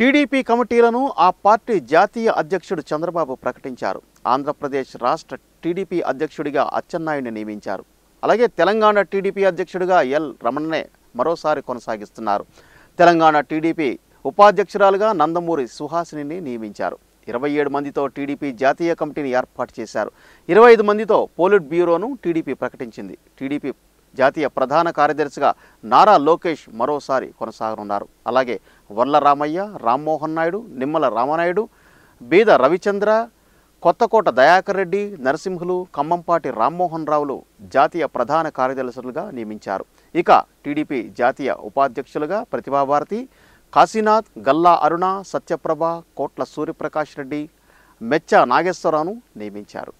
TDP కమిటీలను ఆ party జాతీయ అధ్యక్షుడు చంద్రబాబు ప్రకటించారు ఆంధ్రప్రదేశ్ రాష్ట్ర టీడీపీ అధ్యక్షుడిగా అచ్చెన్నాయుడిని నియమించారు అలాగే తెలంగాణ టీడీపీ అధ్యక్షుడిగా ఎల్ రమణనే మరోసారి కొనసాగిస్తున్నారు తెలంగాణ టీడీపీ ఉపాధ్యక్షురాలుగా నందమూరి సుహాసిని నియమించారు ఇరవై ఏడు మందితో టీడీపీ జాతీయ కమిటీని ఏర్పాటు చేశారు ఇరవై ఐదు మందితో పోలిట్ బ్యూరోను టీడీపీ ప్రకటించింది టీడీపీ జాతీయ ప్రధాన కార్యదర్శిగా నారా లోకేష్ మరోసారి కొనసాగనున్నారు అలాగే వర్ల రామయ్య రామ్మోహన్ నాయుడు నిమ్మల రామనాయుడు బీద రవిచంద్ర కొత్తకోట దయాకర్ రెడ్డి నరసింహులు ఖమ్మంపాటి రామ్మోహన్ రావులు జాతీయ ప్రధాన కార్యదర్శులుగా నియమించారు ఇక టీడీపీ జాతీయ ఉపాధ్యక్షులుగా ప్రతిభాభారతి కాశీనాథ్ గల్లా అరుణ సత్యప్రభ కోట్ల సూర్యప్రకాష్ రెడ్డి మెచ్చ నాగేశ్వరరావును నియమించారు